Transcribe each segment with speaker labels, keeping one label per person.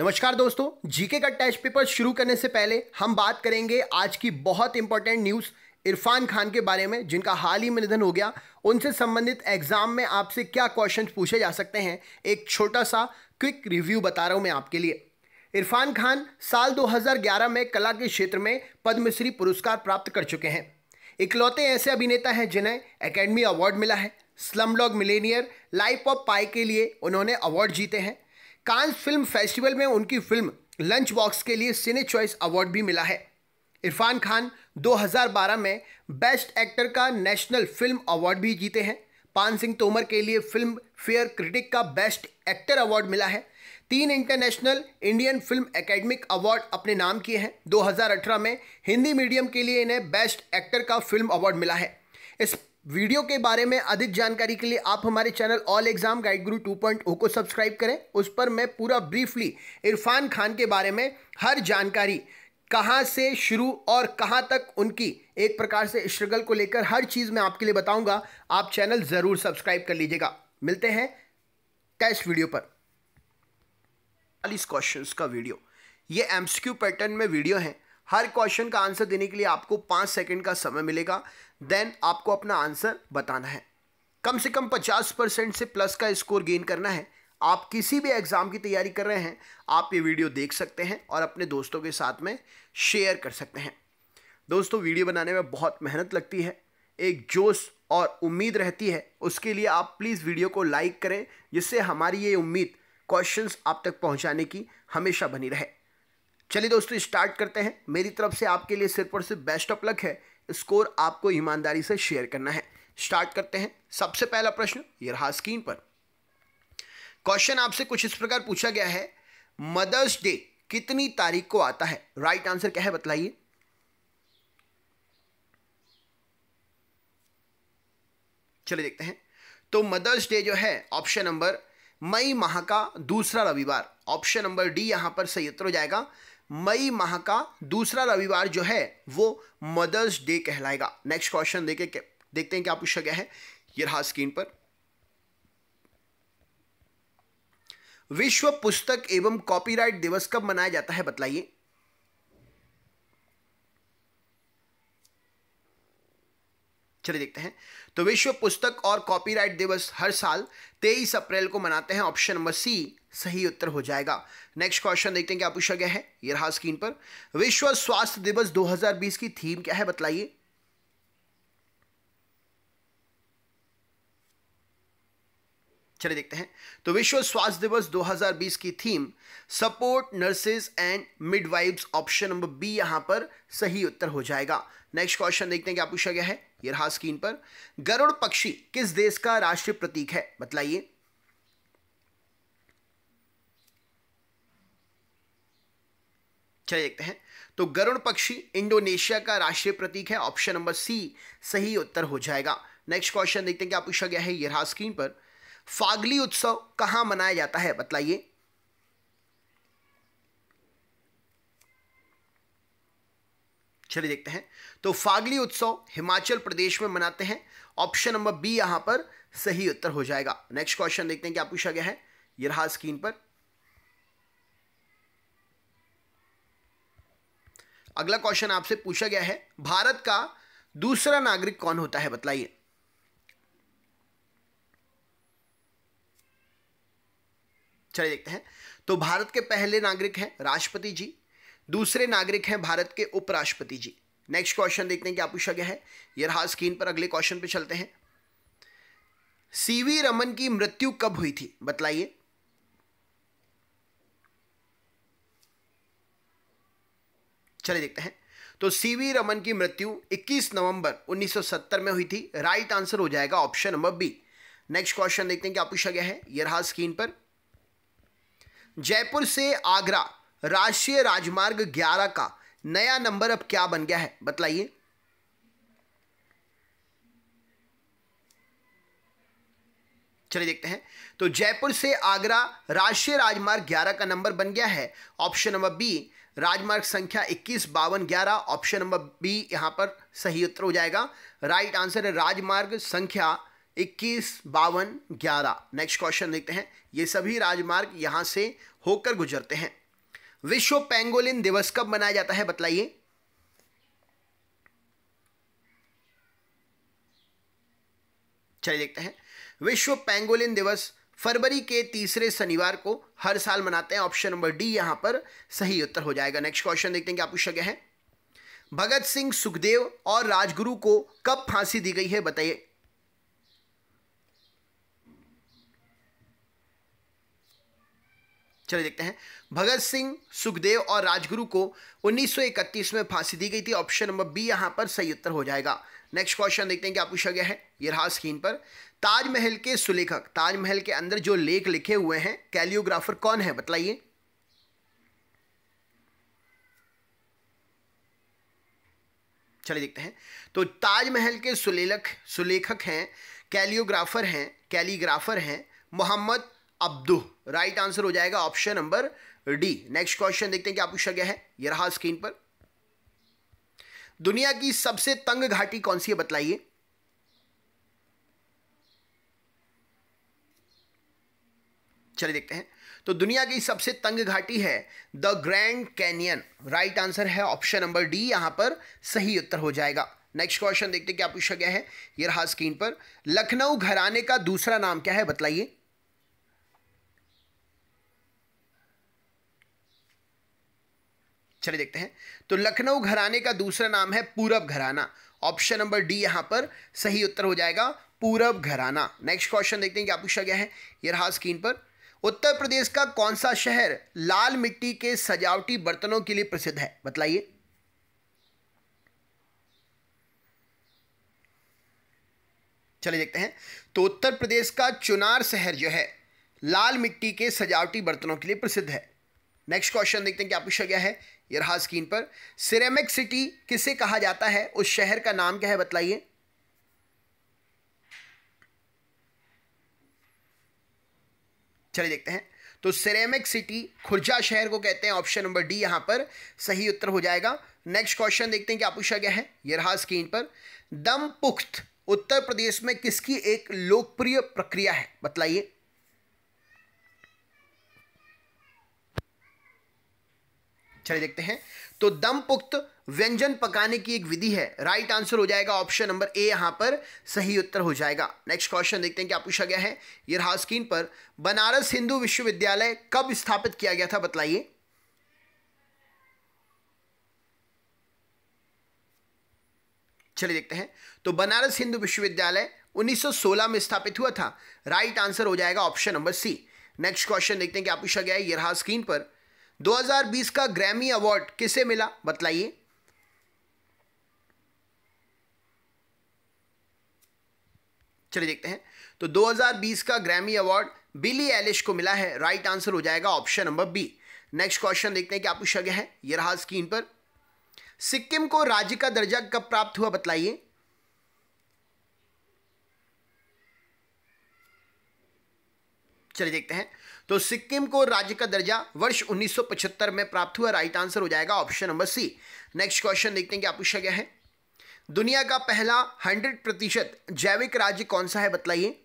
Speaker 1: नमस्कार दोस्तों जीके का टेस्ट पेपर शुरू करने से पहले हम बात करेंगे आज की बहुत इंपॉर्टेंट न्यूज़ इरफान खान के बारे में जिनका हाल ही में निधन हो गया उनसे संबंधित एग्जाम में आपसे क्या क्वेश्चन पूछे जा सकते हैं एक छोटा सा क्विक रिव्यू बता रहा हूँ मैं आपके लिए इरफान खान साल 2011 में कला के क्षेत्र में पद्मश्री पुरस्कार प्राप्त कर चुके हैं इकलौते ऐसे अभिनेता हैं जिन्हें एकेडमी अवार्ड मिला है slum dog millionaire life of Pi के लिए उन्होंने अवार्ड जीते हैं कांस फिल्म फेस्टिवल में उनकी फिल्म लंच बॉक्स के लिए सिने चॉइस अवार्ड भी मिला है इरफान खान 2012 में बेस्ट एक्टर का नेशनल फिल्म अवार्ड भी जीते हैं पान सिंह तोमर के लिए फिल्म फेयर क्रिटिक का बेस्ट एक्टर अवार्ड मिला है तीन international Indian film academic award अपने नाम किए हैं 2018 में हिंदी मीडियम के लिए इन्हें बेस्ट एक्टर का फिल्म अवार्ड मिला है इस वीडियो के बारे में अधिक जानकारी के लिए आप हमारे channel all exam guide Guru two point O को सब्सक्राइब करें उस पर मैं पूरा ब्रीफली इरफान खान के बारे में हर जानकारी कहाँ से शुरू और कहाँ तक उनकी एक प्रकार से स्ट्रगल को लेकर हर चीज़ मैं आपके लिए बताऊंगा आप चैनल ज़रूर सब्सक्राइब कर लीजिएगा मिलते हैं टेस्ट वीडियो पर चालीस क्वेश्चन का वीडियो ये एम्सक्यू पैटर्न में वीडियो है हर क्वेश्चन का आंसर देने के लिए आपको पाँच सेकेंड का समय मिलेगा देन आपको अपना आंसर बताना है कम से कम पचास परसेंट से प्लस का स्कोर गेन करना है आप किसी भी एग्ज़ाम की तैयारी कर रहे हैं आप ये वीडियो देख सकते हैं और अपने दोस्तों के साथ में शेयर कर सकते हैं दोस्तों वीडियो बनाने में बहुत मेहनत लगती है एक जोश और उम्मीद रहती है उसके लिए आप प्लीज़ वीडियो को लाइक करें जिससे हमारी ये उम्मीद क्वेश्चंस आप तक पहुंचाने की हमेशा बनी रहे चलिए दोस्तों स्टार्ट करते हैं मेरी तरफ से आपके लिए सिर्फ और सिर्फ बेस्ट ऑफ लक है स्कोर आपको ईमानदारी से शेयर करना है स्टार्ट करते हैं सबसे पहला प्रश्न ये रहा स्क्रीन पर क्वेश्चन आपसे कुछ इस प्रकार पूछा गया है मदर्स डे कितनी तारीख को आता है राइट right आंसर क्या है बतलाइए चलिए देखते हैं तो मदर्स डे जो है ऑप्शन नंबर मई माह का दूसरा रविवार ऑप्शन नंबर डी यहां पर सही उत्तर हो जाएगा मई माह का दूसरा रविवार जो है वो मदर्स डे कहलाएगा नेक्स्ट क्वेश्चन देखे देखते हैं क्या पूछा गया है ये रहा स्क्रीन पर विश्व पुस्तक एवं कॉपीराइट दिवस कब मनाया जाता है बताइए चलिए देखते हैं तो विश्व पुस्तक और कॉपीराइट दिवस हर साल 23 अप्रैल को मनाते हैं ऑप्शन नंबर सी सही उत्तर हो जाएगा नेक्स्ट क्वेश्चन देखते हैं क्या पूछा गया है ये रहा स्क्रीन पर विश्व स्वास्थ्य दिवस 2020 की थीम क्या है बतलाइए चले देखते हैं तो विश्व स्वास्थ्य दिवस 2020 की theme support nurses and midwives option number B यहां पर सही उत्तर हो जाएगा नेक्स्ट क्वेश्चन देखते हैं क्या पूछा गया है ये रहा स्क्रीन पर गरुड़ पक्षी किस देश का राष्ट्रीय प्रतीक है बतलाइए चलिए देखते हैं तो गरुण पक्षी इंडोनेशिया का राष्ट्रीय प्रतीक है ऑप्शन नंबर सी सही उत्तर हो जाएगा नेक्स्ट क्वेश्चन देखते हैं क्या पूछा गया है ये रहा स्क्रीन पर फागली उत्सव कहां मनाया जाता है बतलाइए चलिए देखते हैं तो फागली उत्सव हिमाचल प्रदेश में मनाते हैं ऑप्शन नंबर बी यहां पर सही उत्तर हो जाएगा नेक्स्ट क्वेश्चन देखते हैं क्या पूछा गया है ये रहा स्क्रीन पर अगला क्वेश्चन आपसे पूछा गया है भारत का दूसरा नागरिक कौन होता है बतलाइए चले देखते हैं तो भारत के पहले नागरिक हैं राष्ट्रपति जी दूसरे नागरिक हैं भारत के उपराष्ट्रपति जी नेक्स्ट क्वेश्चन देखते हैं क्या पूछा गया है ये रहा स्क्रीन पर अगले क्वेश्चन पे चलते हैं सीवी रमन की मृत्यु कब हुई थी बतलाइए चले देखते हैं तो सीवी रमन की मृत्यु 21 नवंबर 1970 में हुई थी राइट आंसर हो जाएगा option number B next question देखते हैं क्या पूछा गया है ये रहा स्क्रीन पर जयपुर से आगरा राष्ट्रीय राजमार्ग 11 का नया नंबर अब क्या बन गया है बतलाइए चलिए देखते हैं तो जयपुर से आगरा राष्ट्रीय राजमार्ग 11 का नंबर बन गया है ऑप्शन नंबर बी राजमार्ग संख्या इक्कीस बावन ग्यारह ऑप्शन नंबर बी यहां पर सही उत्तर हो जाएगा राइट आंसर है राजमार्ग संख्या इक्कीस बावन ग्यारह नेक्स्ट क्वेश्चन देखते हैं ये सभी राजमार्ग यहाँ से होकर गुजरते हैं विश्व पेंगोलिन दिवस कब मनाया जाता है बतलाइए चलिए देखते हैं विश्व पेंगोलिन दिवस फरवरी के तीसरे शनिवार को हर साल मनाते हैं ऑप्शन नंबर डी यहां पर सही उत्तर हो जाएगा नेक्स्ट क्वेश्चन देखते हैं क्या पूछा गया है भगत सिंह सुखदेव और राजगुरु को कब फांसी दी गई है बताइए चले देखते हैं भगत सिंह सुखदेव और राजगुरु को 1931 में फांसी दी गई थी ऑप्शन नंबर बी यहां पर सही उत्तर हो जाएगा नेक्स्ट क्वेश्चन देखते हैं आप पूछा गया है ये रहा स्क्रीन पर ताजमहल के सुलेखक ताजमहल के अंदर जो लेख लिखे हुए हैं कैलियोग्राफर कौन है बताइए चले देखते हैं तो ताजमहल के सुलेख सुलेखक हैं कैलियोग्राफर हैं कैलीग्राफर हैं मोहम्मद अब्दू राइट आंसर हो जाएगा option number D next question देखते हैं क्या पूछा गया है यह रहा स्क्रीन पर दुनिया की सबसे तंग घाटी कौन सी है बतलाइए चलिए देखते हैं तो दुनिया की सबसे तंग घाटी है the Grand Canyon right answer है ऑप्शन नंबर डी यहां पर सही उत्तर हो जाएगा नेक्स्ट क्वेश्चन देखते क्या पूछा गया है यह रहा स्क्रीन पर लखनऊ घराने का दूसरा नाम क्या है बतलाइए चलिए देखते हैं तो लखनऊ घराने का दूसरा नाम है पूरब घराना ऑप्शन नंबर डी यहां पर सही उत्तर हो जाएगा पूरब घराना नेक्स्ट क्वेश्चन देखते हैं क्या पूछा गया है ये रहा स्क्रीन पर उत्तर प्रदेश का कौन सा शहर लाल मिट्टी के सजावटी बर्तनों के लिए प्रसिद्ध है बतलाइए चलिए देखते हैं तो उत्तर प्रदेश का चुनार शहर जो है लाल मिट्टी के सजावटी बर्तनों के लिए प्रसिद्ध है नेक्स्ट क्वेश्चन देखते हैं क्या पूछा गया है ये रहा स्क्रीन पर सिरेमिक सिटी किसे कहा जाता है उस शहर का नाम क्या है बतलाइए चलिए देखते हैं तो सिरेमिक सिटी खुर्जा शहर को कहते हैं ऑप्शन नंबर डी यहां पर सही उत्तर हो जाएगा नेक्स्ट क्वेश्चन देखते हैं क्या पूछा गया है ये रहा स्क्रीन पर दम पुख्त उत्तर प्रदेश में किसकी एक लोकप्रिय प्रक्रिया है बतलाइए चले देखते हैं तो दम पुख्त व्यंजन पकाने की एक विधि है राइट आंसर हो जाएगा ऑप्शन नंबर ए यहां पर सही उत्तर हो जाएगा नेक्स्ट क्वेश्चन देखते हैं क्या पूछा गया है ये रहा स्क्रीन पर बनारस हिंदू विश्वविद्यालय कब स्थापित किया गया था बतलाइए चलिए देखते हैं तो बनारस हिंदू विश्वविद्यालय 1916 में स्थापित हुआ था राइट आंसर हो जाएगा option number C next question देखते हैं क्या पूछा गया है ये रहा स्क्रीन पर 2020 का ग्रैमी अवार्ड किसे मिला बतलाइए चलिए देखते हैं तो 2020 का ग्रैमी अवार्ड बिली एलिश को मिला है राइट आंसर हो जाएगा option number B next question देखते हैं क्या पूछा गया है ये रहा स्क्रीन पर सिक्किम को राज्य का दर्जा कब प्राप्त हुआ बतलाइए चलिए देखते हैं तो सिक्किम को राज्य का दर्जा वर्ष 1975 में प्राप्त हुआ राइट आंसर हो जाएगा option number C next question देखते हैं क्या पूछा गया है दुनिया का पहला 100 प्रतिशत जैविक राज्य कौन सा है बतलाइए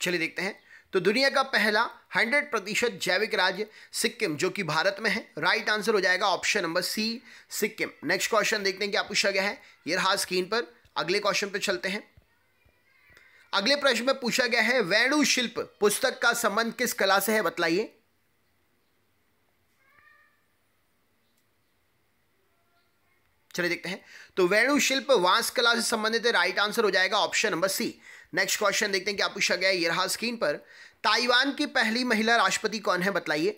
Speaker 1: चलिए देखते हैं तो दुनिया का पहला 100 प्रतिशत जैविक राज्य सिक्किम जो कि भारत में है राइट आंसर हो जाएगा option number C Sikkim next question देखते हैं क्या पूछा गया है ये रहा स्क्रीन पर अगले क्वेश्चन पे चलते हैं अगले प्रश्न में पूछा गया है वेणु शिल्प पुस्तक का संबंध किस कला से है बतलाइए चले देखते हैं तो वेणु शिल्प वास कला से संबंधित राइट आंसर हो जाएगा option number C next question देखते हैं क्या पूछा गया है ये स्क्रीन पर ताइवान की पहली महिला राष्ट्रपति कौन है बतलाइए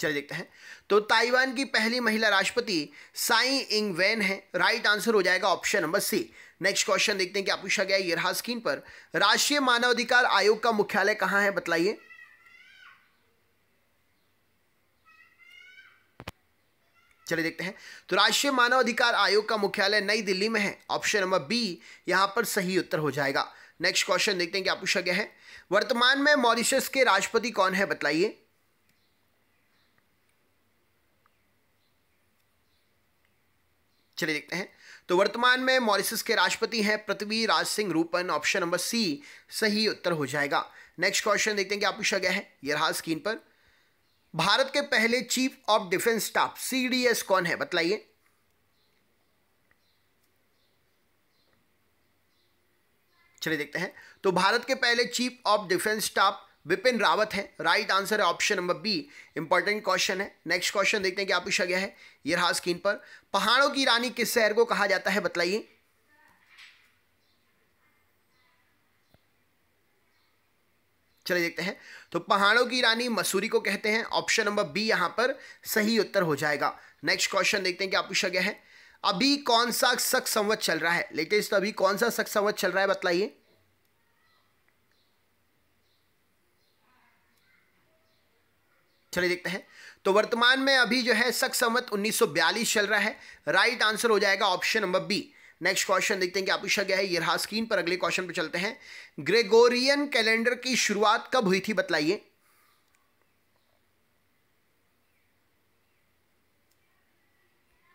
Speaker 1: चलिए देखते हैं तो ताइवान की पहली महिला राष्ट्रपति साई इंग वेन है राइट आंसर हो जाएगा option number C next question देखते हैं कि आप पूछा गया ये रहा स्क्रीन पर राष्ट्रीय मानवाधिकार आयोग का मुख्यालय कहां है बतलाइए चलिए देखते हैं तो राष्ट्रीय मानवाधिकार आयोग का मुख्यालय नई दिल्ली में है ऑप्शन नंबर बी यहां पर सही उत्तर हो जाएगा नेक्स्ट क्वेश्चन देखते हैं कि आप पूछा गया है वर्तमान में मॉरिशस के राष्ट्रपति कौन है बतलाइए चलिए देखते हैं तो वर्तमान में मॉरिसस के राष्ट्रपति हैं Prithvi Raj Singh Roopun option number C सही उत्तर हो जाएगा नेक्स्ट क्वेश्चन देखते हैं क्या पूछा गया है ये रहा स्क्रीन पर भारत के पहले chief of defence staff CDS कौन है बतलाइए चलिए देखते हैं तो भारत के पहले chief of defence staff Vipin Rawat है राइट आंसर है option number B important question है नेक्स्ट क्वेश्चन देखते हैं क्या पूछा गया है ये रहा स्क्रीन पर पहाड़ों की रानी किस शहर को कहा जाता है बतलाइए चले देखते हैं तो पहाड़ों की रानी मसूरी को कहते हैं ऑप्शन नंबर बी यहां पर सही उत्तर हो जाएगा नेक्स्ट क्वेश्चन देखते हैं क्या पूछा गया है अभी कौन सा शक संवत चल रहा है लेटेस्ट तो अभी कौन सा सख्त संवत चल रहा है बतलाइए चलिए देखते हैं तो वर्तमान में अभी जो है सख संवत 1942 चल रहा है राइट आंसर हो जाएगा option number B next question देखते हैं आप पूछा गया है यहा स्क्रीन पर अगले क्वेश्चन पर चलते हैं ग्रेगोरियन कैलेंडर की शुरुआत कब हुई थी बतलाइए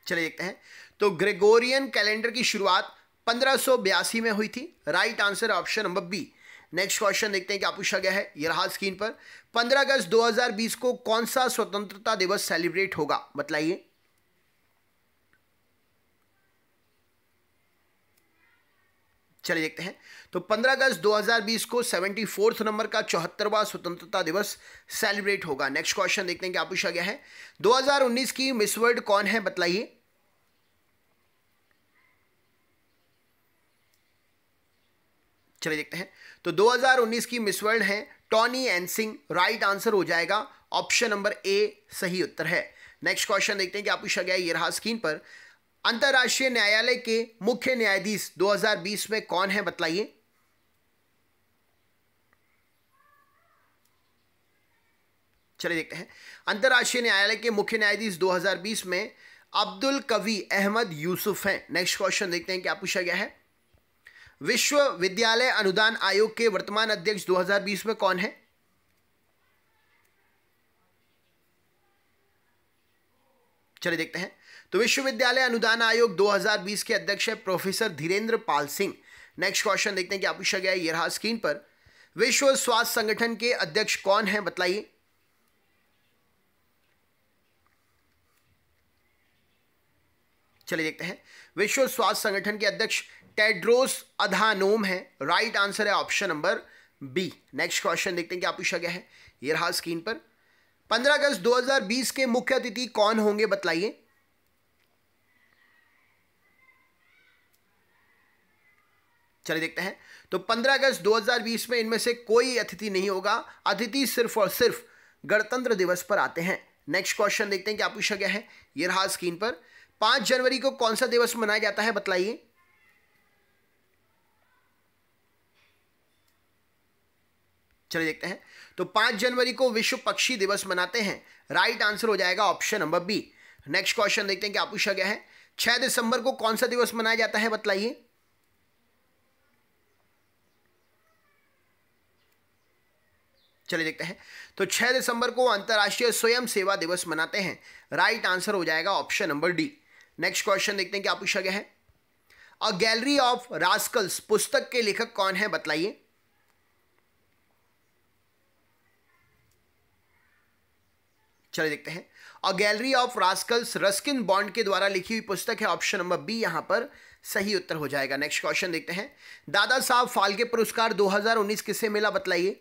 Speaker 1: चलिए देखते हैं तो ग्रेगोरियन कैलेंडर की शुरुआत पंद्रह में हुई थी right answer option number B next question देखते हैं क्या पूछा गया है ये रहा स्क्रीन पर 15 अगस्त 2020 को कौन सा स्वतंत्रता दिवस सेलिब्रेट होगा बतलाइए चलिए देखते हैं तो 15 अगस्त 2020 को सेवेंटी फोर्थ नंबर का चौहत्तरवा स्वतंत्रता दिवस सेलिब्रेट होगा नेक्स्ट क्वेश्चन देखते हैं क्या पूछा गया है 2019 की मिस वर्ल्ड कौन है बतलाइए चलिए देखते हैं तो 2019 की मिस वर्ल्ड है Toni Ann Singh right answer हो जाएगा ऑप्शन नंबर ए सही उत्तर है नेक्स्ट क्वेश्चन देखते हैं कि आप पूछा गया ये रहा स्क्रीन पर अंतर्राष्ट्रीय न्यायालय के मुख्य न्यायाधीश 2020 में कौन है बतलाइए चलिए देखते हैं अंतर्राष्ट्रीय न्यायालय के मुख्य न्यायाधीश 2020 में अब्दुल कवि अहमद यूसुफ हैं नेक्स्ट क्वेश्चन देखते हैं क्या पूछा गया है विश्वविद्यालय अनुदान आयोग के वर्तमान अध्यक्ष 2020 में कौन है चलिए देखते हैं तो विश्वविद्यालय अनुदान आयोग 2020 के अध्यक्ष है professor Dhirendra Pal Singh next question देखते हैं कि आप पूछा गया ये रहा स्क्रीन पर विश्व स्वास्थ्य संगठन के अध्यक्ष कौन है बताइए चलिए देखते हैं विश्व स्वास्थ्य संगठन के अध्यक्ष टेड्रोस अधानोम है राइट आंसर है option number B next question देखते हैं क्या पूछा गया है ये रहा स्क्रीन पर 15 अगस्त 2020 के मुख्य अतिथि कौन होंगे बतलाइए चलिए देखते हैं तो 15 अगस्त 2020 में इनमें से कोई अतिथि नहीं होगा अतिथि सिर्फ और सिर्फ गणतंत्र दिवस पर आते हैं नेक्स्ट क्वेश्चन देखते हैं क्या पूछा गया है यह रहा स्क्रीन पर पांच जनवरी को कौन सा दिवस मनाया जाता है बतलाइए चलिए देखते हैं तो पांच जनवरी को विश्व पक्षी दिवस मनाते हैं राइट आंसर हो जाएगा option number B next question देखते हैं क्या पूछा गया है छह दिसंबर को कौन सा दिवस मनाया जाता है बतलाइए चलिए देखते हैं तो 6 दिसंबर को अंतर्राष्ट्रीय स्वयं सेवा दिवस मनाते हैं राइट आंसर हो जाएगा option number D next question देखते हैं क्या पूछा गया है अ गैलरी ऑफ रास्कल्स पुस्तक के लेखक कौन है बतलाइए चले देखते हैं a gallery of rascals Ruskin Bond के द्वारा लिखी हुई पुस्तक है ऑप्शन नंबर बी यहां पर सही उत्तर हो जाएगा नेक्स्ट क्वेश्चन देखते हैं दादा साहब फाल्के पुरस्कार 2019 किसे मिला बतलाइए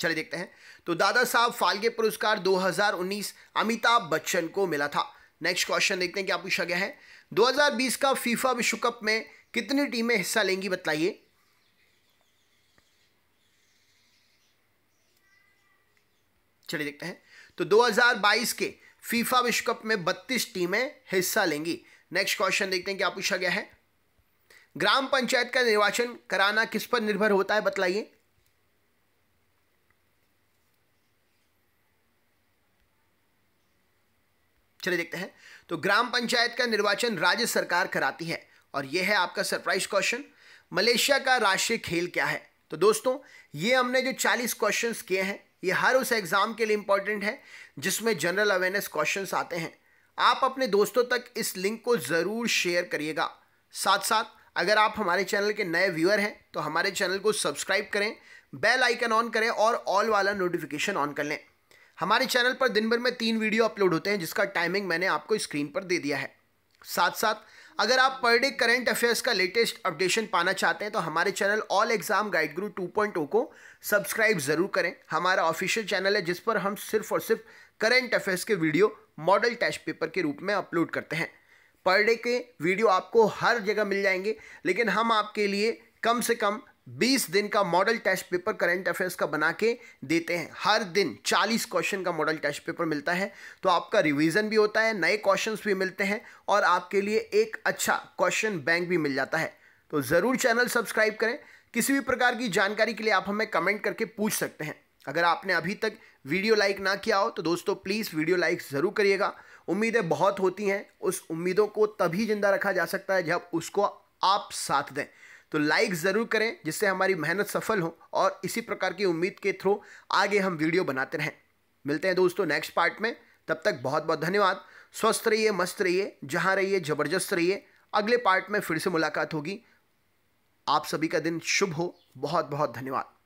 Speaker 1: चलिए देखते हैं तो दादा साहब फाल्के पुरस्कार 2019 अमिताभ बच्चन को मिला था नेक्स्ट क्वेश्चन देखते हैं क्या पूछा गया है 2020 का फीफा विश्व कप में कितनी टीमें हिस्सा लेंगी बताइए चलिए देखते हैं तो 2022 के फीफा विश्व कप में 32 टीमें हिस्सा लेंगी नेक्स्ट क्वेश्चन देखते हैं क्या पूछा गया है ग्राम पंचायत का निर्वाचन कराना किस पर निर्भर होता है बतलाइए चलिए देखते हैं तो ग्राम पंचायत का निर्वाचन राज्य सरकार कराती है और यह है आपका सरप्राइज क्वेश्चन मलेशिया का राष्ट्रीय खेल क्या है तो दोस्तों ये हमने जो 40 क्वेश्चंस किए हैं ये हर उस एग्ज़ाम के लिए इम्पॉर्टेंट है जिसमें जनरल अवेयरनेस क्वेश्चन आते हैं आप अपने दोस्तों तक इस लिंक को ज़रूर शेयर करिएगा साथ साथ अगर आप हमारे चैनल के नए व्यूअर हैं तो हमारे चैनल को सब्सक्राइब करें बेल आइकन ऑन करें और ऑल वाला नोटिफिकेशन ऑन कर लें हमारे चैनल पर दिन भर में तीन वीडियो अपलोड होते हैं जिसका टाइमिंग मैंने आपको स्क्रीन पर दे दिया है साथ साथ अगर आप पर डे करेंट अफेयर्स का लेटेस्ट अपडेशन पाना चाहते हैं तो हमारे channel all exam guide point O को सब्सक्राइब ज़रूर करें हमारा ऑफिशियल चैनल है जिस पर हम सिर्फ और सिर्फ करेंट अफेयर्स के वीडियो मॉडल टेस्ट पेपर के रूप में अपलोड करते हैं पर डे के वीडियो आपको हर जगह मिल जाएंगे लेकिन हम आपके लिए कम से कम 20 दिन का model test paper current affairs का बना के देते हैं हर दिन 40 क्वेश्चन का मॉडल टेस्ट पेपर मिलता है तो आपका रिवीजन भी होता है नए क्वेश्चंस भी मिलते हैं और आपके लिए एक अच्छा क्वेश्चन बैंक भी मिल जाता है तो ज़रूर चैनल सब्सक्राइब करें किसी भी प्रकार की जानकारी के लिए आप हमें कमेंट करके पूछ सकते हैं अगर आपने अभी तक वीडियो लाइक ना किया हो तो दोस्तों प्लीज़ वीडियो लाइक ज़रूर करिएगा उम्मीदें बहुत होती हैं उस उम्मीदों को तभी ज़िंदा रखा जा सकता है जब उसको आप साथ दें तो लाइक ज़रूर करें जिससे हमारी मेहनत सफल हो और इसी प्रकार की उम्मीद के थ्रू आगे हम वीडियो बनाते रहें मिलते हैं दोस्तों नेक्स्ट पार्ट में तब तक बहुत बहुत धन्यवाद स्वस्थ रहिए मस्त रहिए जहाँ रहिए ज़बरदस्त रहिए अगले पार्ट में फिर से मुलाकात होगी आप सभी का दिन शुभ हो बहुत बहुत धन्यवाद